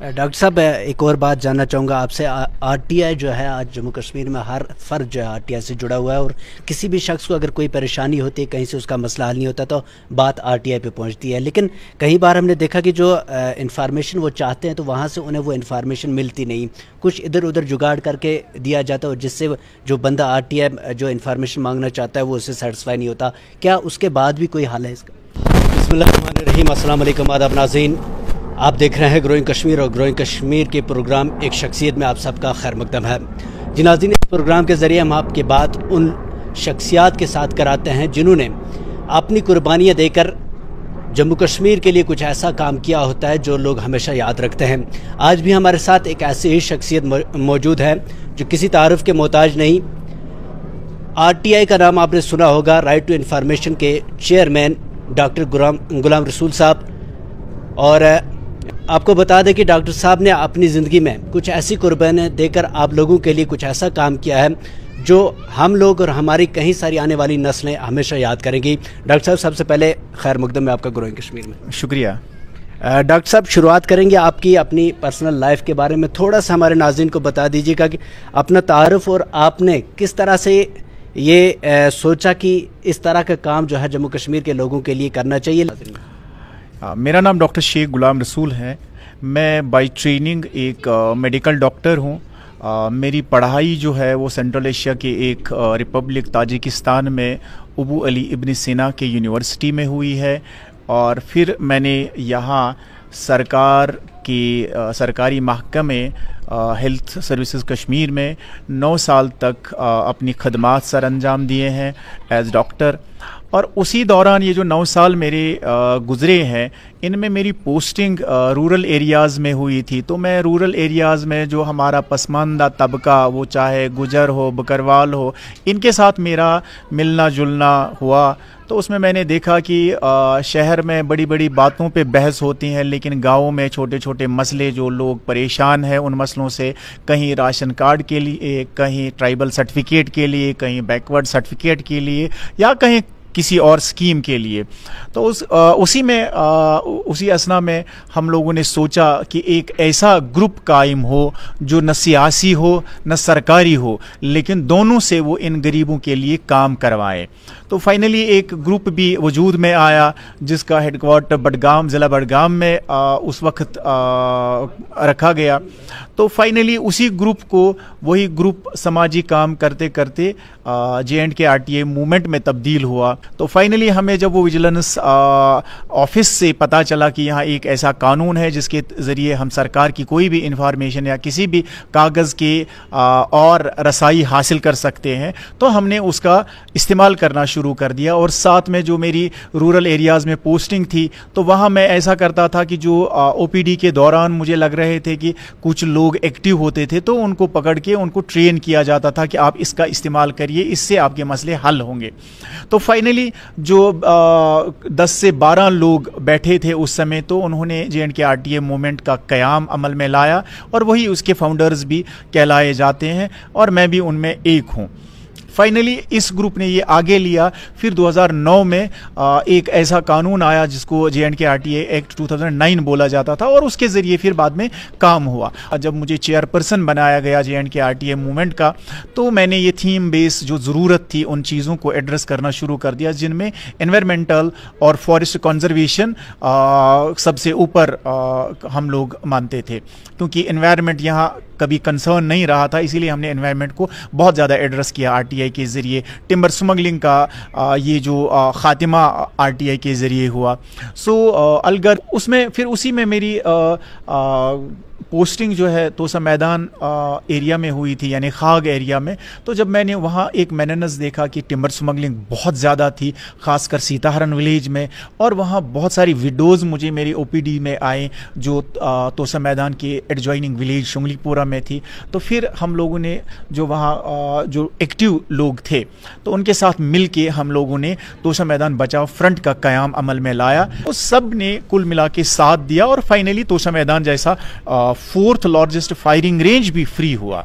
doctor साहब एक और बात जानना चाहूँगा आपसे आरटीआई जो है आज जम्मू कश्मीर में हर फर्ज जो है आरटीआई से जुड़ा हुआ है और किसी भी शख्स को अगर कोई परेशानी होती है कहीं से उसका मसला हल नहीं होता तो बात आरटीआई पे पहुँचती है लेकिन कई बार हमने देखा कि जो इन्फॉर्मेशन वो चाहते हैं तो वहाँ से उन्हें वो इन्फॉर्मेशन मिलती नहीं कुछ इधर उधर जुगाड़ करके दिया जाता है और जिससे जो बंदा आर जो इन्फॉर्मेशन मांगना चाहता है वो उससे सेटिसफाई नहीं होता क्या उसके बाद भी कोई हाल है इसका बसमिल रहीम असल आदाब नाजीन आप देख रहे हैं ग्रोइंग कश्मीर और ग्रोइंग कश्मीर के प्रोग्राम एक शख्सियत में आप सबका खैर मकदम है जिनाजी इस प्रोग्राम के ज़रिए हम आपके बात उन शख्सियात के साथ कराते हैं जिन्होंने अपनी कुर्बानियाँ देकर जम्मू कश्मीर के लिए कुछ ऐसा काम किया होता है जो लोग हमेशा याद रखते हैं आज भी हमारे साथ एक ऐसी ही शख्सियत मौजूद है जो किसी तारफ़ के मोहताज नहीं आरटीआई का नाम आपने सुना होगा राइट टू इंफॉर्मेशन के चेयरमैन डॉक्टर गुलाम रसूल साहब और आपको बता दें कि डॉक्टर साहब ने अपनी ज़िंदगी में कुछ ऐसी कुर्बानियाँ देकर आप लोगों के लिए कुछ ऐसा काम किया है जो हम लोग और हमारी कई सारी आने वाली नस्लें हमेशा याद करेंगी डॉक्टर साहब सबसे पहले खैर मुकदम में आपका ग्रोइंग कश्मीर में शुक्रिया डॉक्टर साहब शुरुआत करेंगे आपकी अपनी पर्सनल लाइफ के बारे में थोड़ा सा हमारे नाजिन को बता दीजिएगा कि अपना तारफ़ और आपने किस तरह से ये ए, सोचा कि इस तरह का काम जो है जम्मू कश्मीर के लोगों के लिए करना चाहिए मेरा नाम डॉक्टर शेख गुलाम रसूल है मैं बाय ट्रेनिंग एक मेडिकल uh, डॉक्टर हूँ uh, मेरी पढ़ाई जो है वो सेंट्रल एशिया के एक रिपब्लिक uh, ताजिकिस्तान में अबू अली इब्न सिना के यूनिवर्सिटी में हुई है और फिर मैंने यहाँ सरकार की आ, सरकारी महकमे हेल्थ सर्विसेज कश्मीर में नौ साल तक आ, अपनी खदमात सर अंजाम दिए हैं एज डॉक्टर और उसी दौरान ये जो नौ साल मेरे गुजरे हैं इनमें मेरी पोस्टिंग रूरल एरियाज़ में हुई थी तो मैं रूरल एरियाज़ में जो हमारा पसमानदा तबका वो चाहे गुजर हो बकरवाल हो इनके साथ मेरा मिलना जुलना हुआ तो उसमें मैंने देखा कि शहर में बड़ी बड़ी बातों पे बहस होती हैं लेकिन गाँव में छोटे छोटे मसले जो लोग परेशान हैं उन मसलों से कहीं राशन कार्ड के लिए कहीं ट्राइबल सर्टिफिकेट के लिए कहीं बैकवर्ड सर्टिफिकेट के लिए या कहीं किसी और स्कीम के लिए तो उस आ, उसी में आ, उसी असना में हम लोगों ने सोचा कि एक ऐसा ग्रुप कायम हो जो न सियासी हो न सरकारी हो लेकिन दोनों से वो इन गरीबों के लिए काम करवाए तो फाइनली एक ग्रुप भी वजूद में आया जिसका हेडकोार्टर बडगाम ज़िला बडगाम में आ, उस वक्त आ, रखा गया तो फाइनली उसी ग्रुप को वही ग्रुप समाजी काम करते करते J and K R movement में तब्दील हुआ तो फाइनली हमें जब वो विजिलेंस ऑफिस से पता चला कि यहाँ एक ऐसा कानून है जिसके ज़रिए हम सरकार की कोई भी इंफॉर्मेशन या किसी भी कागज़ आ, और रसाई हासिल कर सकते हैं तो हमने उसका इस्तेमाल करना शुरू शुरू कर दिया और साथ में जो मेरी रूरल एरियाज़ में पोस्टिंग थी तो वहाँ मैं ऐसा करता था कि जो ओ के दौरान मुझे लग रहे थे कि कुछ लोग एक्टिव होते थे तो उनको पकड़ के उनको ट्रेन किया जाता था कि आप इसका इस्तेमाल करिए इससे आपके मसले हल होंगे तो फाइनली जो दस से बारह लोग बैठे थे उस समय तो उन्होंने J and K R T A movement का क्याम अमल में लाया और वही उसके फाउंडर्स भी कहलाए जाते हैं और मैं भी उनमें एक हूँ फाइनली इस ग्रुप ने ये आगे लिया फिर 2009 में एक ऐसा कानून आया जिसको J and K R T act 2009 बोला जाता था और उसके ज़रिए फिर बाद में काम हुआ जब मुझे चेयरपर्सन बनाया गया J and K R T movement का तो मैंने ये थीम बेस जो ज़रूरत थी उन चीज़ों को एड्रेस करना शुरू कर दिया जिनमें एनवायरमेंटल और फॉरेस्ट कंजर्वेशन सबसे ऊपर हम लोग मानते थे क्योंकि इन्वायरमेंट यहाँ कभी कंसर्न नहीं रहा था इसीलिए हमने एनवायरमेंट को बहुत ज़्यादा एड्रेस किया आर आरटीआई के ज़रिए टिम्बर स्मगलिंग का ये जो खातिमा आरटीआई के ज़रिए हुआ सो अलगर उसमें फिर उसी में मेरी पोस्टिंग जो है तोसा मैदान एरिया में हुई थी यानी खाग एरिया में तो जब मैंने वहाँ एक मैननस देखा कि टिम्बर स्मगलिंग बहुत ज़्यादा थी ख़ासकर सीताहरण विलेज में और वहाँ बहुत सारी विडोज़ मुझे मेरी ओ में आए जो तोसा मैदान के एडजॉइनिंग विलेज शुंगलीपुरा में थी तो फिर हम लोगों ने जो वहाँ जो एक्टिव लोग थे तो उनके साथ मिल के हम लोगों ने तोसा मैदान बचाव फ्रंट का क्याम अमल में लाया तो सब ने कुल मिला के साथ दिया और फाइनली तोसा मैदान जैसा आ, फोर्थ लार्जेस्ट फायरिंग रेंज भी फ्री हुआ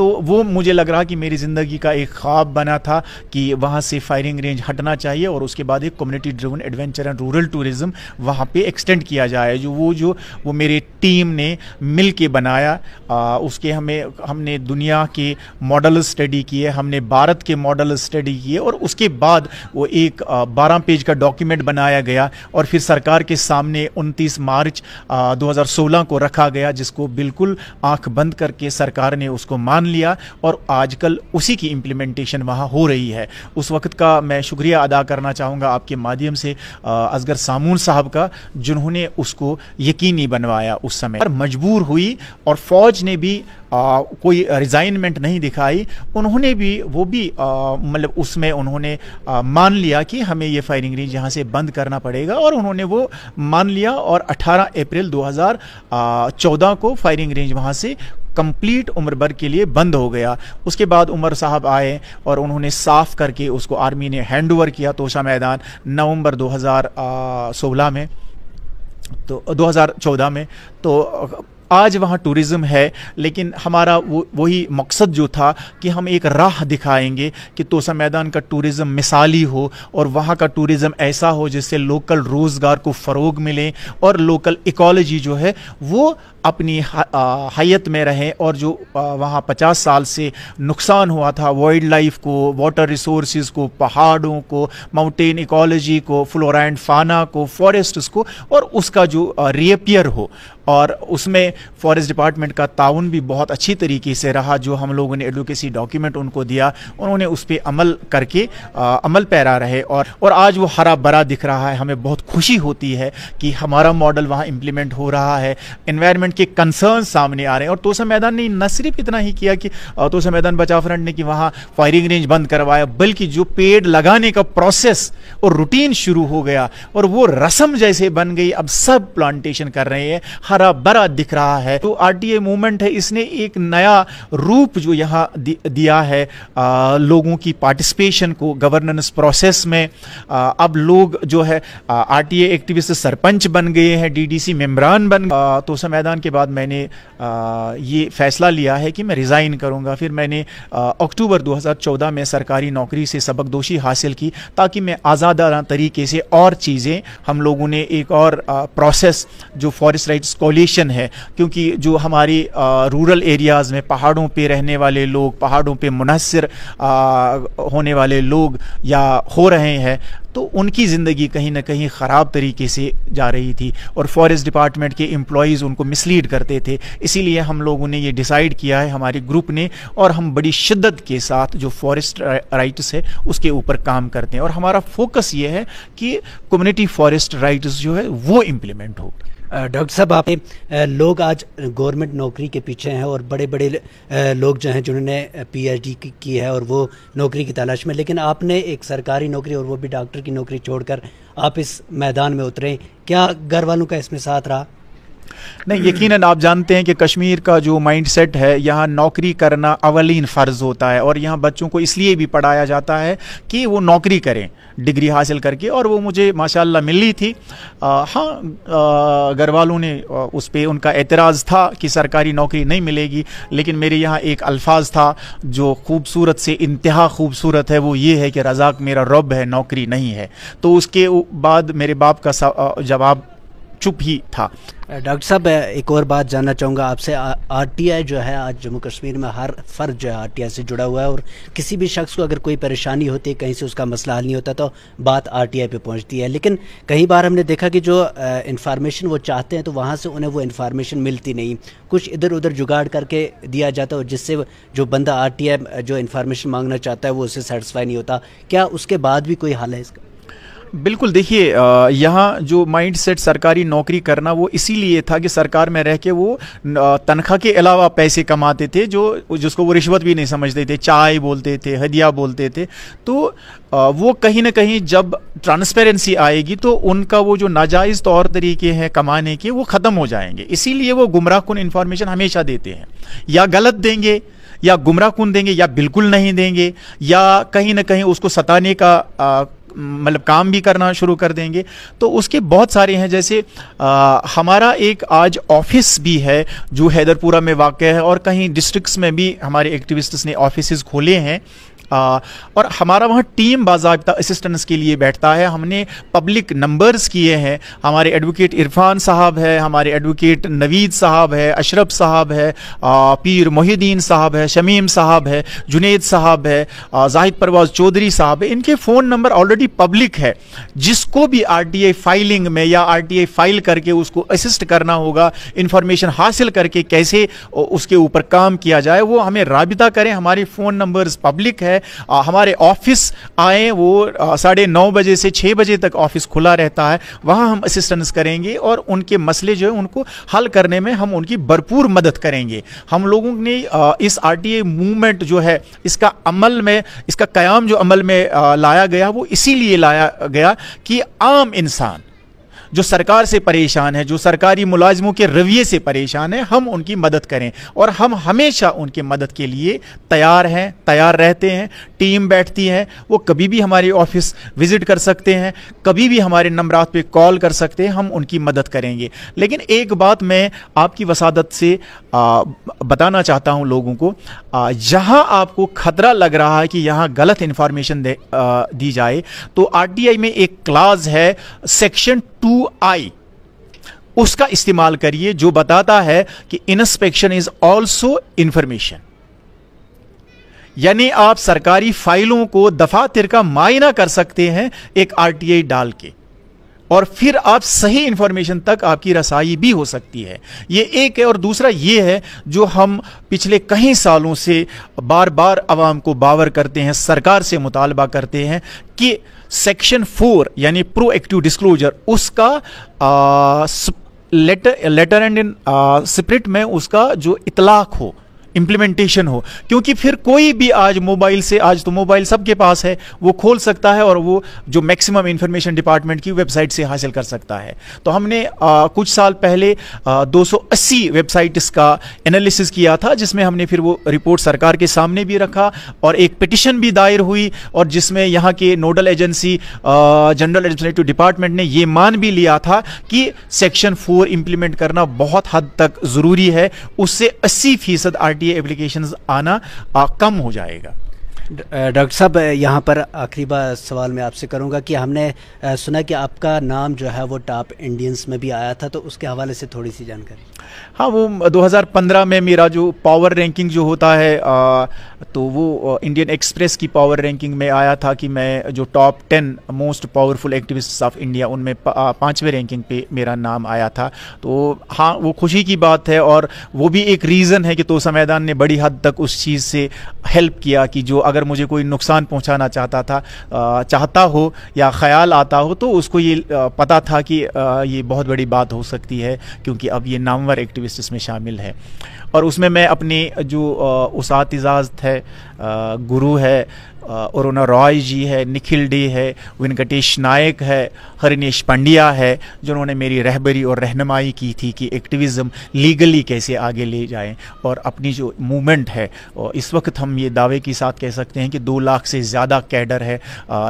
तो वो मुझे लग रहा कि मेरी ज़िंदगी का एक ख्वाब बना था कि वहाँ से फायरिंग रेंज हटना चाहिए और उसके बाद एक community driven adventure and rural tourism वहाँ पे एक्सटेंड किया जाए जो वो जो वो मेरे टीम ने मिल के बनाया आ, उसके हमें हमने दुनिया के मॉडल स्टडी किए हमने भारत के मॉडल स्टडी किए और उसके बाद वो एक बारह पेज का डॉक्यूमेंट बनाया गया और फिर सरकार के सामने उनतीस मार्च दो को रखा गया जिसको बिल्कुल आँख बंद करके सरकार ने उसको मान लिया और आजकल उसी की इम्प्लीमेंटेशन वहाँ हो रही है उस वक्त का मैं शुक्रिया अदा करना चाहूँगा आपके माध्यम से असगर सामून साहब का जिन्होंने उसको यकीनी बनवाया उस समय पर मजबूर हुई और फौज ने भी आ, कोई रिजाइनमेंट नहीं दिखाई उन्होंने भी वो भी मतलब उसमें उन्होंने आ, मान लिया कि हमें ये फायरिंग रेंज यहाँ से बंद करना पड़ेगा और उन्होंने वो मान लिया और 18 अप्रैल 2014 को फायरिंग रेंज वहाँ से कंप्लीट उम्र भर के लिए बंद हो गया उसके बाद उमर साहब आए और उन्होंने साफ़ करके उसको आर्मी ने हैंड ओवर किया तोशा मैदान नवंबर 2016 में तो 2014 में तो आज वहाँ टूरिज़्म है लेकिन हमारा वो वही मकसद जो था कि हम एक राह दिखाएंगे कि तोसा मैदान का टूरिज़्म मिसाली हो और वहाँ का टूरिज़्म ऐसा हो जिससे लोकल रोज़गार को फ़रोग मिले और लोकल इकोलॉजी जो है वो अपनी हयत में रहें और जो वहाँ पचास साल से नुकसान हुआ था वाइल्ड लाइफ को वाटर रिसोर्स को पहाड़ों को माउंटेन इकोलॉजी को फ्लोरा एंड फाना को फॉरेस्ट्स को और उसका जो रिएपियर हो और उसमें फॉरेस्ट डिपार्टमेंट का ताउन भी बहुत अच्छी तरीके से रहा जो हम लोगों ने एडवोकेसी डॉक्यूमेंट उनको दिया उन्होंने उस पर अमल करके आ, अमल पैरा रहे और और आज वो हरा भरा दिख रहा है हमें बहुत खुशी होती है कि हमारा मॉडल वहाँ इम्प्लीमेंट हो रहा है इन्वायरमेंट के कंसर्न सामने आ रहे हैं और तोसा मैदान ने न सिर्फ इतना ही किया कि तोसा मैदान बचाव फ्रंट ने कि वहाँ फायरिंग रेंज बंद करवाया बल्कि जो पेड़ लगाने का प्रोसेस और रूटीन शुरू हो गया और वो रस्म जैसे बन गई अब सब प्लांटेशन कर रहे हैं हर हरा भरा दिख रहा है तो आरटीए मूवमेंट है इसने एक नया रूप जो यहाँ दिया है आ, लोगों की पार्टिसिपेशन को गवर्नेंस प्रोसेस में आ, अब लोग जो है आरटीए एक्टिविस्ट सरपंच बन गए हैं डीडीसी मेम्बरान बन आ, तो मैदान के बाद मैंने आ, ये फैसला लिया है कि मैं रिज़ाइन करूँगा फिर मैंने अक्टूबर दो में सरकारी नौकरी से सबक दोषी हासिल की ताकि मैं आज़ादाना तरीके से और चीज़ें हम लोगों ने एक और प्रोसेस जो फॉरेस्ट राइट्स को पॉपुलेशन है क्योंकि जो हमारी रूरल एरियाज़ में पहाड़ों पे रहने वाले लोग पहाड़ों पे मुनसर होने वाले लोग या हो रहे हैं तो उनकी ज़िंदगी कहीं ना कहीं ख़राब तरीके से जा रही थी और फॉरेस्ट डिपार्टमेंट के एम्प्लॉज़ उनको मिसलीड करते थे इसीलिए हम लोगों ने ये डिसाइड किया है हमारे ग्रुप ने और हम बड़ी शिद्दत के साथ जो फॉरेस्ट राइट्स है उसके ऊपर काम करते हैं और हमारा फोकस ये है कि कम्युनिटी फॉरेस्ट राइट्स जो है वो इम्प्लीमेंट हो डॉक्टर साहब आप लोग आज गवर्नमेंट नौकरी के पीछे हैं और बड़े बड़े लोग जो हैं जिन्होंने पीएचडी की, की है और वो नौकरी की तलाश में लेकिन आपने एक सरकारी नौकरी और वो भी डॉक्टर की नौकरी छोड़कर आप इस मैदान में उतरे क्या घर वालों का इसमें साथ रहा नहीं यकीनन आप जानते हैं कि कश्मीर का जो माइंडसेट है यहाँ नौकरी करना अवलिन फ़र्ज़ होता है और यहाँ बच्चों को इसलिए भी पढ़ाया जाता है कि वो नौकरी करें डिग्री हासिल करके और वो मुझे माशाल्लाह मिली थी आ, हाँ घर वालों ने उस पर उनका एतराज़ था कि सरकारी नौकरी नहीं मिलेगी लेकिन मेरे यहाँ एक अल्फाज था जो खूबसूरत से इंतहा खूबसूरत है वो ये है कि रजाक मेरा रब है नौकरी नहीं है तो उसके बाद मेरे बाप का जवाब चुप ही था डॉक्टर साहब एक और बात जानना चाहूँगा आपसे आरटीआई जो है आज जम्मू कश्मीर में हर फर्द जो है आई से जुड़ा हुआ है और किसी भी शख्स को अगर कोई परेशानी होती है कहीं से उसका मसला हल नहीं होता तो बात आरटीआई पे पहुँचती है लेकिन कई बार हमने देखा कि जो इन्फॉर्मेशन वो चाहते हैं तो वहाँ से उन्हें वो इन्फॉर्मेशन मिलती नहीं कुछ इधर उधर जुगाड़ करके दिया जाता है और जिससे जो बंदा आर जो इन्फॉर्मेशन मांगना चाहता है वो उसे सेटिसफाई नहीं होता क्या उसके बाद भी कोई हाल है इसका बिल्कुल देखिए यहाँ जो माइंडसेट सरकारी नौकरी करना वो इसीलिए था कि सरकार में रह के वो तनख्वाह के अलावा पैसे कमाते थे जो जिसको वो रिश्वत भी नहीं समझते थे चाय बोलते थे हदिया बोलते थे तो वो कहीं ना कहीं जब ट्रांसपेरेंसी आएगी तो उनका वो जो नाजायज़ तौर तरीके हैं कमाने के वो ख़त्म हो जाएंगे इसीलिए वो गुमराह कन इन्फॉर्मेशन हमेशा देते हैं या गलत देंगे या गुमराह कन देंगे या बिल्कुल नहीं देंगे या कहीं ना कहीं उसको सताने का आ, मतलब काम भी करना शुरू कर देंगे तो उसके बहुत सारे हैं जैसे आ, हमारा एक आज ऑफिस भी है जो हैदरपुरा में वाक़ है और कहीं डिस्ट्रिक्ट्स में भी हमारे एक्टिविस्ट्स ने ऑफिस खोले हैं आ, और हमारा वहाँ टीम बाबा असिस्टेंस के लिए बैठता है हमने पब्लिक नंबर्स किए हैं हमारे एडवोकेट इरफान साहब है हमारे एडवोकेट नवीद साहब है अशरफ साहब है आ, पीर मोहिद्दीन साहब है शमीम साहब है जुनेद साहब है आ, जाहिद परवाज चौधरी साहब है इनके फ़ोन नंबर ऑलरेडी पब्लिक है जिसको भी आर फाइलिंग में या आर फाइल करके उसको असिस्ट करना होगा इन्फॉर्मेशन हासिल करके कैसे उसके ऊपर काम किया जाए वो हमें रबिता करें हमारे फ़ोन नंबर्स पब्लिक है आ, हमारे ऑफिस आए वो साढ़े नौ बजे से छः बजे तक ऑफिस खुला रहता है वहाँ हम असिस्टेंस करेंगे और उनके मसले जो है उनको हल करने में हम उनकी भरपूर मदद करेंगे हम लोगों ने इस आर मूवमेंट जो है इसका अमल में इसका क्याम जो अमल में लाया गया वो इसीलिए लाया गया कि आम इंसान जो सरकार से परेशान है जो सरकारी मुलाजमों के रवैये से परेशान है हम उनकी मदद करें और हम हमेशा उनकी मदद के लिए तैयार हैं तैयार रहते हैं टीम बैठती है वो कभी भी हमारे ऑफिस विजिट कर सकते हैं कभी भी हमारे नंबरात पे कॉल कर सकते हैं हम उनकी मदद करेंगे लेकिन एक बात मैं आपकी वसादत से आ, बताना चाहता हूं लोगों को जहां आपको खतरा लग रहा है कि यहां गलत इंफॉर्मेशन दी जाए तो आरटीआई में एक क्लाज है सेक्शन टू आई उसका इस्तेमाल करिए जो बताता है कि इंस्पेक्शन इज ऑल्सो इंफॉर्मेशन यानी आप सरकारी फाइलों को दफातर का मायना कर सकते हैं एक आरटीआई डाल के और फिर आप सही इन्फॉर्मेशन तक आपकी रसाई भी हो सकती है ये एक है और दूसरा ये है जो हम पिछले कई सालों से बार बार आवाम को बावर करते हैं सरकार से मुतालबा करते हैं कि सेक्शन फोर यानी एक्टिव डिस्क्लोजर उसका आ, letter letter and in spirit में उसका जो इतलाक हो इम्प्लीमेंटेशन हो क्योंकि फिर कोई भी आज मोबाइल से आज तो मोबाइल सबके पास है वो खोल सकता है और वो जो मैक्सिमम इन्फॉर्मेशन डिपार्टमेंट की वेबसाइट से हासिल कर सकता है तो हमने आ, कुछ साल पहले दो वेबसाइट्स का एनालिसिस किया था जिसमें हमने फिर वो रिपोर्ट सरकार के सामने भी रखा और एक पिटिशन भी दायर हुई और जिसमें यहाँ के nodal agency general administrative department ने ये मान भी लिया था कि सेक्शन फोर इंप्लीमेंट करना बहुत हद तक ज़रूरी है उससे अस्सी फीसद आर ये एप्लीकेशन आना आ, कम हो जाएगा डॉक्टर साहब यहाँ पर आखिरी बार सवाल मैं आपसे करूँगा कि हमने सुना कि आपका नाम जो है वो टॉप इंडियंस में भी आया था तो उसके हवाले से थोड़ी सी जानकारी हाँ वो 2015 में मेरा जो पावर रैंकिंग जो होता है आ, तो वो इंडियन एक्सप्रेस की पावर रैंकिंग में आया था कि मैं जो top ten most powerful activist of India उनमें पाँचवें रैंकिंग पे मेरा नाम आया था तो हाँ वो खुशी की बात है और वो भी एक रीज़न है कि तोसा मैदान ने बड़ी हद तक उस चीज़ से हेल्प किया कि जो अगर अगर मुझे कोई नुकसान पहुंचाना चाहता था चाहता हो या ख्याल आता हो तो उसको ये पता था कि ये बहुत बड़ी बात हो सकती है क्योंकि अब ये नामवर एक्टिविस्ट इसमें शामिल है और उसमें मैं अपने जो उस है गुरु है अरुणा रॉय जी है निखिल डी है वेंकटेश नायक है हरिनेश पंडिया है जिन्होंने मेरी रहबरी और रहनमाई की थी कि एक्टिविज़म लीगली कैसे आगे ले जाएं और अपनी जो मूवमेंट है इस वक्त हम ये दावे के साथ कह सकते हैं कि दो लाख से ज़्यादा कैडर है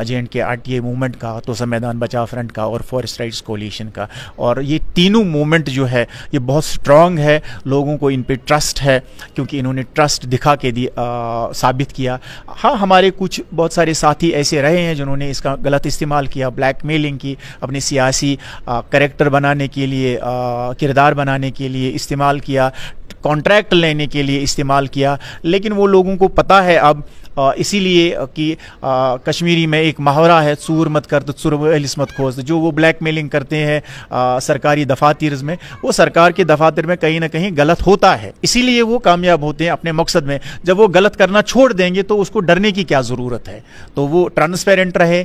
J and K R T A movement का तो संविधान बचाव फ्रंट का और फॉरेस्ट राइट्स कोलिशन का और ये तीनों मूवमेंट जो है ये बहुत स्ट्रांग है लोगों को इन पर ट्रस्ट है क्योंकि इन्होंने ट्रस्ट दिखा के दिया साबित किया हाँ हमारे कुछ बहुत सारे साथी ऐसे रहे हैं जिन्होंने इसका गलत इस्तेमाल किया ब्लैक मेलिंग की अपने सियासी करेक्टर बनाने के लिए किरदार बनाने के लिए इस्तेमाल किया कॉन्ट्रैक्ट लेने के लिए इस्तेमाल किया लेकिन वो लोगों को पता है अब इसीलिए कि कश्मीरी में एक मुहावरा है सूर मत कर तो सुर मत खोज जो वो ब्लैक मेलिंग करते हैं सरकारी दफातर में वो सरकार के दफातर में कहीं ना कहीं गलत होता है इसीलिए वो कामयाब होते हैं अपने मकसद में जब वो गलत करना छोड़ देंगे तो उसको डरने की क्या ज़रूरत है तो वो ट्रांसपेरेंट रहे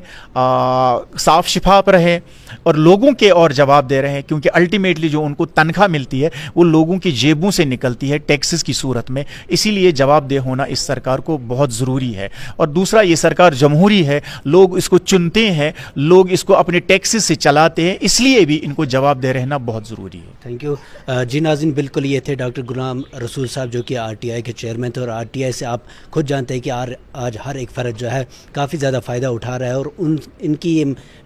साफ शिफाफ रहे और लोगों के और जवाब दे रहे हैं क्योंकि अल्टीमेटली जो उनको तनख्वाह मिलती है वो लोगों की जेबों से निकलती है टैक्सेस की सूरत में इसीलिए जवाबदेह होना इस सरकार को बहुत ज़रूरी जरूरी है और दूसरा ये सरकार जमहूरी है लोग इसको चुनते हैं लोग इसको अपने टैक्सेस से चलाते हैं इसलिए भी इनको जवाब दे रहना बहुत ज़रूरी है थैंक यू uh, जी नाजिन बिल्कुल ये थे डॉक्टर गुलाम रसूल साहब जो कि आर के चेयरमैन थे और आर से आप खुद जानते हैं कि आज हर एक फ़र्द जो है काफ़ी ज़्यादा फ़ायदा उठा रहा है और उन इनकी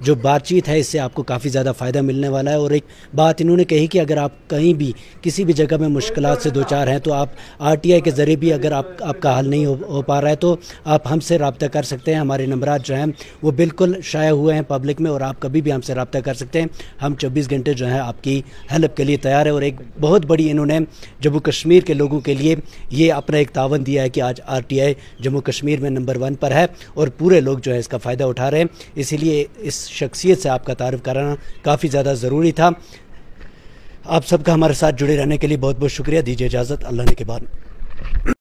जो बातचीत है इससे आपको काफ़ी ज़्यादा फ़ायदा मिलने वाला है और एक बात इन्होंने कही कि अगर आप कहीं भी किसी भी जगह में मुश्किल से दो चार हैं तो आप आर के ज़रिए भी अगर आप आपका हल नहीं हो, हो पा रहा है तो आप हमसे रबता कर सकते हैं हमारे नंबर जो हैं वो बिल्कुल शाया हुए हैं पब्लिक में और आप कभी भी हमसे रबता कर सकते हैं हम चौबीस घंटे जो है आपकी हेल्प के लिए तैयार है और एक बहुत बड़ी इन्होंने जम्मू कश्मीर के लोगों के लिए ये अपना एक तावन दिया है कि आज R T I Jammu Kashmir में नंबर वन पर है और पूरे लोग जो है इसका फ़ायदा उठा रहे हैं इसीलिए इस शख्सियत से आपका तारफ़ कराना काफ़ी ज़्यादा ज़रूरी था आप सबका हमारे साथ जुड़े रहने के लिए बहुत बहुत शुक्रिया दीजिए इजाज़त अल्लाह ने के बाद